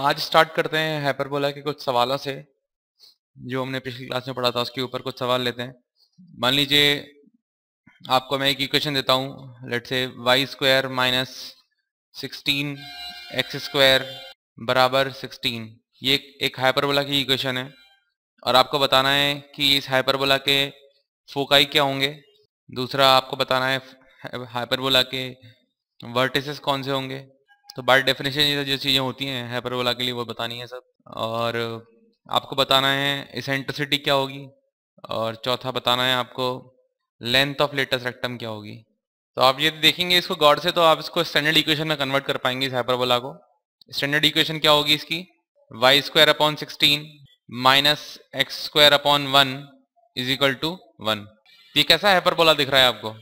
आज स्टार्ट करते हैं हाइपरबोला के कुछ सवालों से जो हमने पिछली क्लास में पढ़ा था उसके ऊपर कुछ सवाल लेते हैं मान लीजिए आपको मैं एक इक्वेशन देता हूँ let's say y square minus sixteen x square बराबर सिक्सटीन ये एक हाइपरबोला की इक्वेशन है और आपको बताना है कि इस हाइपरबोला के फोकाई क्या होंगे दूसरा आपको बताना है हाइपरबोला के वर्टिसेस कौन से होंगे तो बाय डेफिनेशन ये जो चीज़ें होती हैं हाइपरबोला के लिए वो बतानी है सब और आपको बताना है इसेंट्रिसिटी क्या होगी और चौथा बताना है आपको लेंथ ऑफ लेटेस्ट रेक्टम क्या होगी तो आप ये देखेंगे इसको गॉड से तो आप इसको स्टैंडर्ड इक्वेशन में कन्वर्ट कर पाएंगे इस हाइपरबोला को स्टैंडर्ड इक्वेशन क्या होगी इसकी y square upon sixteen minus x square upon one is equal to one ये कैसा हैपरबोला दिख रहा है आपको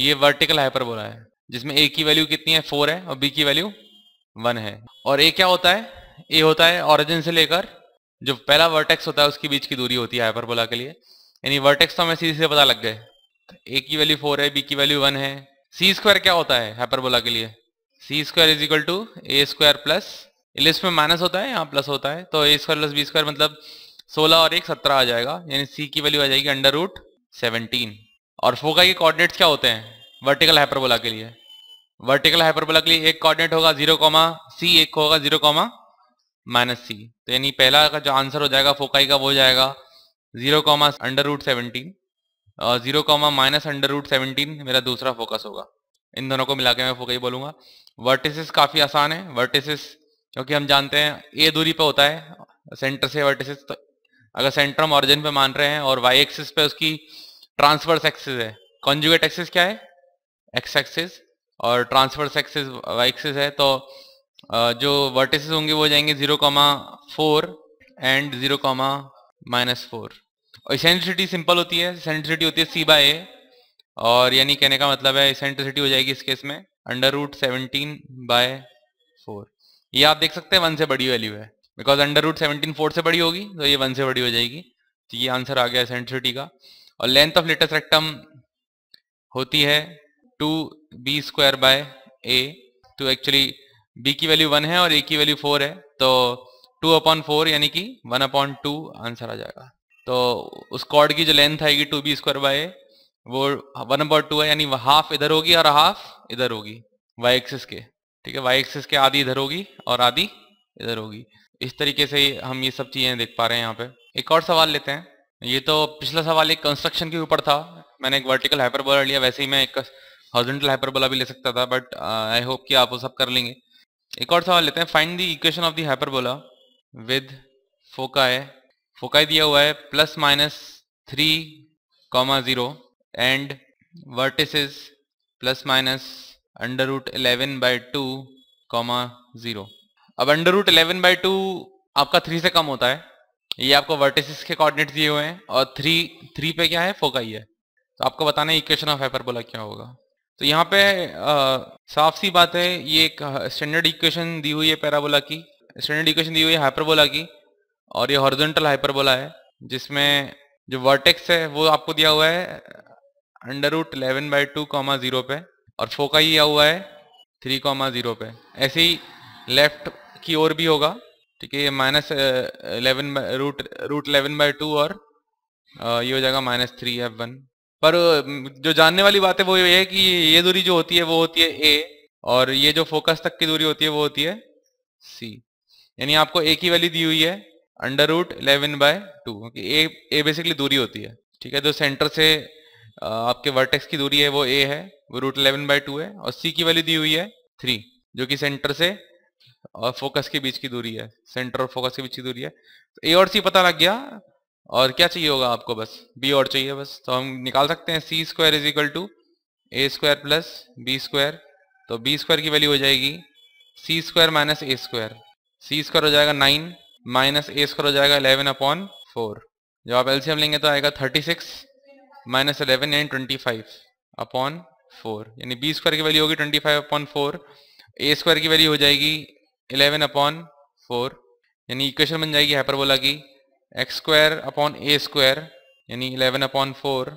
ये वर्टिकल हाइपरबोला है जिसमें ए की वैल्यू कितनी है फोर है और बी की वैल्यू वन है और ए क्या होता है ए होता है ऑरिजिन से लेकर जो पहला वर्टेक्स होता है उसके बीच की दूरी होती है हाइपरबोला के लिए यानी वर्टेक्स तो हमें सीधे से पता लग गए ए तो की वैल्यू फोर है बी की वैल्यू वन है सी स्क्वायर क्या होता है हाइपरबोला के लिए c square is equal to A square plus लिस्ट में माइनस होता है यहाँ प्लस होता है तो a square plus B square मतलब सोलह और एक सत्रह आ जाएगा यानी सी की वैल्यू आ जाएगी अंडर रूट सेवनटीन और फोका के कॉर्डिनेट्स क्या होते हैं वर्टिकल हाइपरबोला के लिए वर्टिकल हाइपरबोला के लिए एक कोऑर्डिनेट होगा जीरो कॉमा सी एक होगा जीरो कॉमा माइनस सी तो यानी पहला का जो आंसर हो जाएगा फोकाई का वो हो जाएगा zero comma under root seventeen और zero comma minus under root seventeen मेरा दूसरा फोकस होगा इन दोनों को मिला के मैं फोकाई बोलूंगा वर्टिसिस काफी आसान है वर्टिसिस क्योंकि हम जानते हैं ए दूरी पर होता है सेंटर से वर्टिसिस तो अगर सेंटर हम ऑरिजिन पे मान रहे हैं और वाई एक्सिस पे उसकी ट्रांसवर्स एक्सिस है कॉन्जुगेट एक्सिस क्या है एक्स एक्सिस और ट्रांसवर्स एक्सेस वाई एक्सेस है तो जो वर्टिसेस होंगे वो जाएंगे zero comma four and zero comma minus four और इसेंट्रिसिटी सिंपल होती है इसेंट्रिसिटी होती है सी बाय ए और यानी कहने का मतलब है इसेंट्रिसिटी हो जाएगी इस केस में under root seventeen by four ये आप देख सकते हैं वन से बड़ी वैल्यू है because under root seventeen four से बड़ी होगी तो ये वन से बड़ी हो जाएगी तो ये आंसर आ गया इसेंट्रिसिटी का और लेंथ ऑफ लेटेस्ट रेक्टम होती है two b square by a तो एक्चुअली बी की वैल्यू वन है और ए की वैल्यू फोर है तो टू अपॉन फोर यानी कि वन अपॉन टू आंसर आ जाएगा तो उस कॉर्ड की जो लेंथ आएगी टू बी स्क्वायर बाय वो वन अपॉन टू है यानी हाफ इधर होगी और हाफ इधर होगी वाई एक्सिस के ठीक है वाई एक्सिस के आधी इधर होगी और आधी इधर होगी इस तरीके से हम ये सब चीज़ें देख पा रहे हैं यहाँ पे एक और सवाल लेते हैं ये तो पिछला सवाल एक कंस्ट्रक्शन के ऊपर था मैंने एक वर्टिकल हाइपरबोला लिया वैसे ही मैं एक हॉर्जेंटल हाइपरबोला भी ले सकता था बट आई होप कि आप वो सब कर लेंगे एक और सवाल लेते हैं find the equation of the hyperbola with foci foci दिया हुआ है plus minus three comma zero and vertices plus minus under root eleven by two comma zero अब under root eleven by two आपका थ्री से कम होता है ये आपको वर्टिसेस के कोऑर्डिनेट दिए हुए हैं और थ्री थ्री पे क्या है फोकाई है तो आपको बताना है इक्वेशन ऑफ हाइपरबोला क्या होगा तो यहाँ पे आ, साफ सी बात है ये एक स्टैंडर्ड इक्वेशन दी हुई है पैराबोला की स्टैंडर्ड इक्वेशन दी हुई है हाइपरबोला की और ये हॉरिजॉन्टल हाइपरबोला है जिसमें जो वर्टेक्स है वो आपको दिया हुआ है under root eleven by two comma zero पे और फोका दिया हुआ है थ्री कॉमा जीरो पे ऐसे ही लेफ्ट की ओर भी होगा ठीक है ये minus eleven root root eleven by two और ये हो जाएगा माइनस थ्री एफ वन पर जो जानने वाली बात है वो ये है कि ये दूरी जो होती है वो होती है ए और ये जो फोकस तक की दूरी होती है वो होती है सी यानी आपको ए की वैल्यू दी हुई है under root eleven by two a a basically दूरी होती है ठीक है जो तो सेंटर से आपके वर्टेक्स की दूरी है वो ए है वो रूट इलेवन बाय टू है और सी की वैल्यू दी हुई है थ्री जो कि सेंटर से और फोकस के बीच की दूरी है सेंटर और फोकस के बीच की दूरी है ए तो और सी पता लग गया और क्या चाहिए होगा आपको बस बी और चाहिए बस तो हम निकाल सकते हैं c square is equal to A square plus B square तो बी स्क्वायर की वैल्यू हो जाएगी c square minus a square c square हो जाएगा नाइन माइनस ए स्क्वायर हो जाएगा इलेवन अपॉन फोर जब आप एलसीएम लेंगे तो आएगा थर्टी सिक्स माइनस इलेवन यानी ट्वेंटी फाइव अपॉन फोर यानी बी स्क्वायर की वैल्यू होगी ट्वेंटी फाइव अपॉन फोर ए स्क्वायर की वैल्यू हो जाएगी इलेवन अपॉन फोर यानी इक्वेशन बन जाएगी हाइपरबोला की एक्स स्क्वायर अपॉन ए स्क्वायर यानी eleven upon four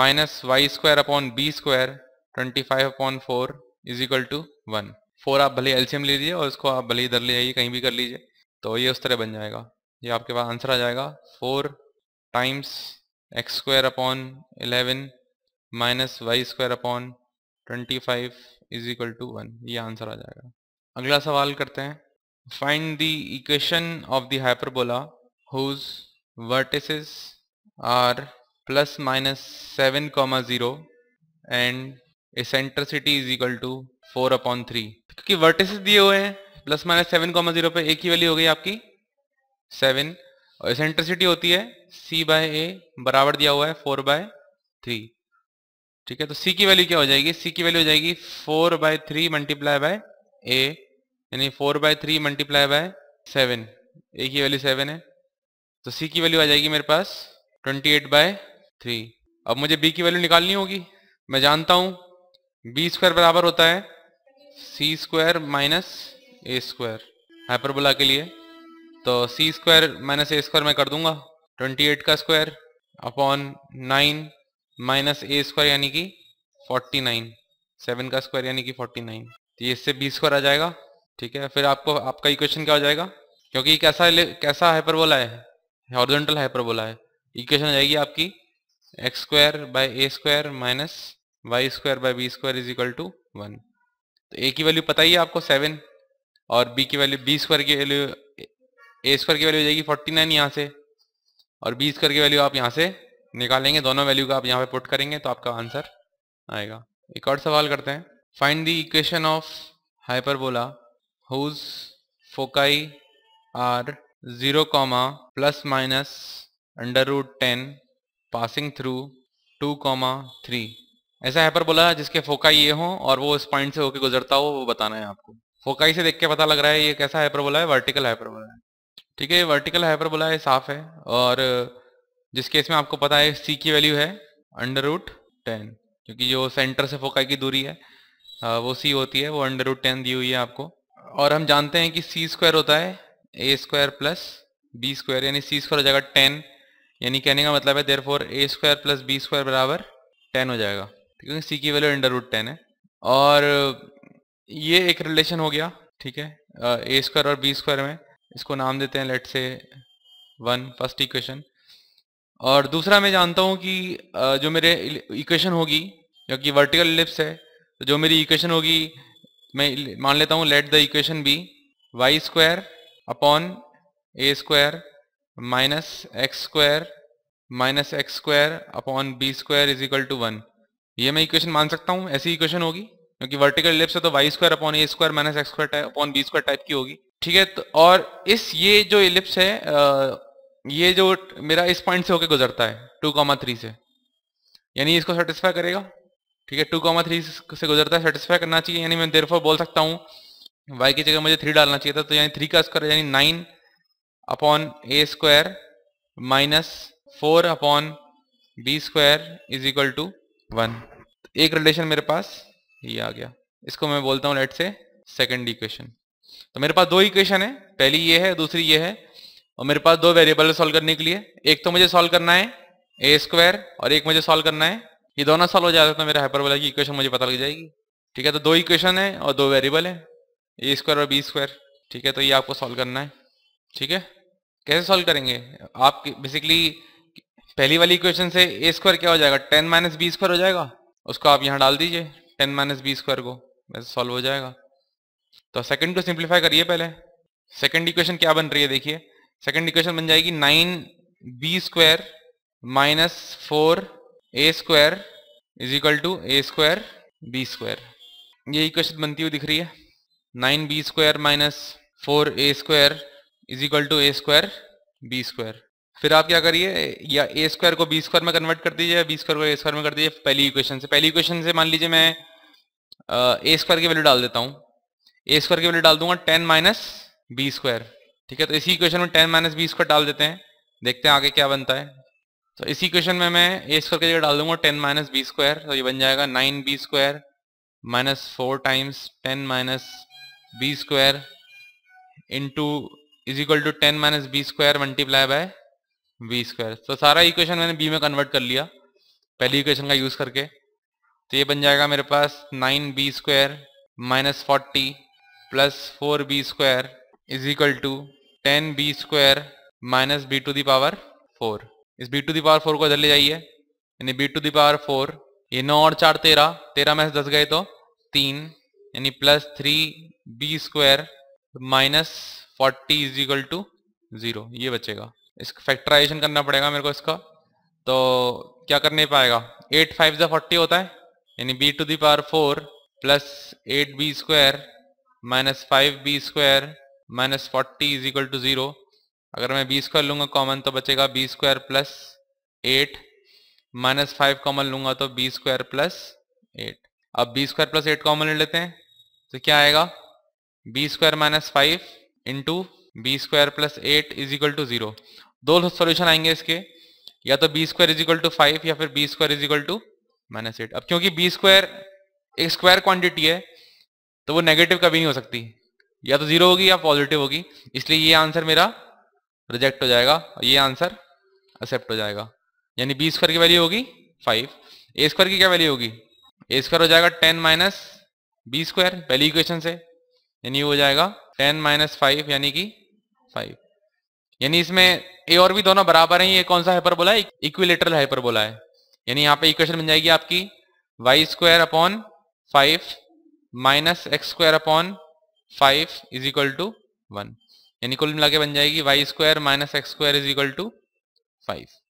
minus y square upon B square five upon four is equal to one four आप भले एल्शियम ले लीजिए और इसको आप भले इधर ले आइए कहीं भी कर लीजिए तो ये उस तरह बन जाएगा ये आपके पास आंसर आ जाएगा four times x square upon eleven minus y square upon twenty five is equal to one ये आंसर आ जाएगा अगला सवाल करते हैं find the equation of the hyperbola whose vertices are plus minus 7 comma 0 and eccentricity is equal to 4 upon 3 क्योंकि vertices दिए हुए हैं plus minus seven comma zero पे एक ही वैल्यू हो गई आपकी सेवन और एसेंट्रिसिटी होती है सी बाय a बराबर दिया हुआ है फोर बाय थ्री ठीक है तो सी की वैल्यू क्या हो जाएगी सी की वैल्यू हो जाएगी four by three multiply by a यानी four by three multiply by seven a की वैल्यू सेवन है तो सी की वैल्यू आ जाएगी मेरे पास ट्वेंटी एट बाय थ्री अब मुझे बी की वैल्यू निकालनी होगी मैं जानता हूँ बी स्क्वायर बराबर होता है c square minus a square hyperbola के लिए तो c square minus a square मैं कर दूंगा ट्वेंटी एट का square upon nine minus a square यानी कि फोर्टी नाइन सेवन का स्क्वायर यानी कि फोर्टी नाइन तो ये इससे बी स्क्वायर आ जाएगा ठीक है फिर आपको आपका इक्वेशन क्या हो जाएगा क्योंकि कैसा कैसा हाइपरबोला है हॉरिजॉन्टल हाइपरबोला है इक्वेशन हो जाएगी आपकी x square by a square minus y square by b square is equal to one तो ए की वैल्यू पता ही है आपको सेवन और बी की वैल्यू बी स्क्वायर की वैल्यू ए स्क्वायर की वैल्यू हो जाएगी फोर्टी नाइन यहाँ से और बी स्क्वायर की वैल्यू आप यहाँ से निकालेंगे दोनों वैल्यू का आप यहाँ पे पुट करेंगे तो आपका आंसर आएगा एक और सवाल करते हैं find the equation of hyperbola whose foci are zero comma plus minus under root ten passing through two comma three ऐसा है जिसके फोकाई ये हो और वो इस पॉइंट से होके गुजरता हो वो बताना है आपको फोकाई से देख के पता लग रहा है ये कैसा बोला है वर्टिकल बोला है ठीक है वर्टिकल बोला है साफ है और जिस केस में आपको पता है सी की वैल्यू है अंडर रूट टेन क्योंकि जो सेंटर से फोकाई की दूरी है वो सी होती है वो अंडर रूट टेन दी हुई है आपको और हम जानते हैं कि सी स्क्वायर होता है A square plus B square यानी सी स्क्वायर हो जाएगा टेन यानी कहने का मतलब है there four A square plus B square बराबर टेन हो जाएगा क्योंकि सी की वैल्यू अंडर रूट टेन है और ये एक रिलेशन हो गया ठीक है ए स्क्वायर और बी स्क्वायर में इसको नाम देते हैं लेट से वन फर्स्ट इक्वेशन और दूसरा मैं जानता हूँ कि जो मेरे इक्वेशन होगी जो कि वर्टिकल लिप्स है तो जो मेरी इक्वेशन होगी मैं मान लेता हूँ let the equation B Y square upon A square minus x square minus x square upon B square is equal to one ये मैं इक्वेशन मान सकता हूँ ऐसी इक्वेशन होगी क्योंकि वर्टिकल लिप्स है तो वाई स्क्वायर अपॉन ए square minus x square upon B square type की होगी ठीक है तो और इस ये जो इलिप्स है ये जो मेरा इस पॉइंट से होकर गुजरता है टू कॉमा थ्री से यानी इसको सेटिस्फाई करेगा ठीक है टू कॉमा थ्री से गुजरता है सेटिस्फाई करना चाहिए यानी मैं देर बोल सकता हूँ वाई की जगह मुझे थ्री डालना चाहिए था तो यानी थ्री का स्क्वायर यानी nine upon A square minus four upon B square is equal to one एक रिलेशन मेरे पास ये आ गया इसको मैं बोलता हूँ लेट से सेकेंड इक्वेशन तो मेरे पास दो इक्वेशन है पहली ये है दूसरी ये है और मेरे पास दो वेरिएबल सॉल्व करने के लिए एक तो मुझे सॉल्व करना है ए स्क्वायर और एक मुझे सॉल्व करना है ये दोनों सॉल्व हो जाता है तो मेरा हाइपरबोला की इक्वेशन मुझे पता लग जाएगी ठीक है तो दो इक्वेशन है और दो वेरिएबल है ए स्क्वायर और बी स्क्वायर ठीक है तो ये आपको सॉल्व करना है ठीक है कैसे सॉल्व करेंगे आप बेसिकली पहली वाली इक्वेशन से ए स्क्वायर क्या हो जाएगा टेन माइनस बी स्क्वायर हो जाएगा उसको आप यहाँ डाल दीजिए टेन माइनस बी स्क्वायर को वैसे सॉल्व हो जाएगा तो सेकंड को सिंप्लीफाई करिए पहले सेकंड इक्वेशन क्या बन रही है देखिए सेकंड इक्वेशन बन जाएगी nine B square minus four A square is equal to A square B square ये इक्वेशन बनती हुई दिख रही है nine B square minus four A square is equal to A square B square फिर आप क्या करिए या ए स्क्वायर को बी स्क्वायर में कन्वर्ट कर दीजिए बी स्क्वायर को ए स्क्वायर में कर दीजिए पहली इक्वेशन से पहली इक्वेशन से मान लीजिए मैं ए स्क्वायर की वैल्यू डाल देता हूँ ए स्क्वायर की वैल्यू डाल दूंगा टेन माइनस बी स्क्वायर ठीक है तो इसी इक्वेशन में टेन माइनस बी स्क्वायर डाल देते हैं देखते हैं आगे क्या बनता है तो इसी इक्वेशन में मैं ए स्क्वायर की जगह डाल दूंगा टेन माइनस बी स्क्वायर तो ये बन जाएगा nine B square minus four times ten minus B square into is equal to ten minus B square multiply by B square तो सारा इक्वेशन मैंने बी में कन्वर्ट कर लिया पहली इक्वेशन का यूज करके तो ये बन जाएगा मेरे पास nine B square minus forty plus four B square is equal to ten B square minus B to the power four इस बी टू दावर फोर को इधर ले जाइए यानी बी टू दावर फोर ये नौ और चार तेरह तेरह में से दस गए तो तीन यानी plus three B square minus forty is equal to zero ये बचेगा इसका फैक्टराइजेशन करना पड़ेगा मेरे को इसका तो क्या कर नहीं पाएगा एट फाइव जो फोर्टी होता है यानी B to power four plus eight B square minus five B square minus forty is equal to zero अगर मैं बी स्क्वायर लूंगा कॉमन तो बचेगा B square plus eight minus five common लूंगा तो बी स्क्वायर प्लस एट अब B square plus eight common ले लेते हैं तो क्या आएगा B square minus five into B square plus eight is equal to zero दो सोल्यूशन आएंगे इसके या तो B square is equal to five या फिर B square is equal to minus eight अब क्योंकि बी स्क्वायर एक स्क्वायर क्वांटिटी है तो वो नेगेटिव कभी नहीं हो सकती या तो जीरो होगी या पॉजिटिव होगी इसलिए ये आंसर मेरा रिजेक्ट हो जाएगा और ये आंसर एक्सेप्ट हो जाएगा यानी बी स्क्वायर की वैल्यू होगी फाइव ए स्क्वायर की क्या वैल्यू होगी ए स्क्वायर हो जाएगा टेन माइनस बी स्क्वायर पहली इक्वेशन से यानी हो जाएगा टेन माइनस फाइव यानी कि फाइव यानी इसमें ए और भी दोनों बराबर हैं ये कौन सा हाइपरबोला है इक्विलेटरल हाइपरबोला है यानी यहाँ पे इक्वेशन बन जाएगी आपकी Y square upon five minus x square upon five is equal to one यानी कुल मिला के बन जाएगी Y square minus x square is equal to five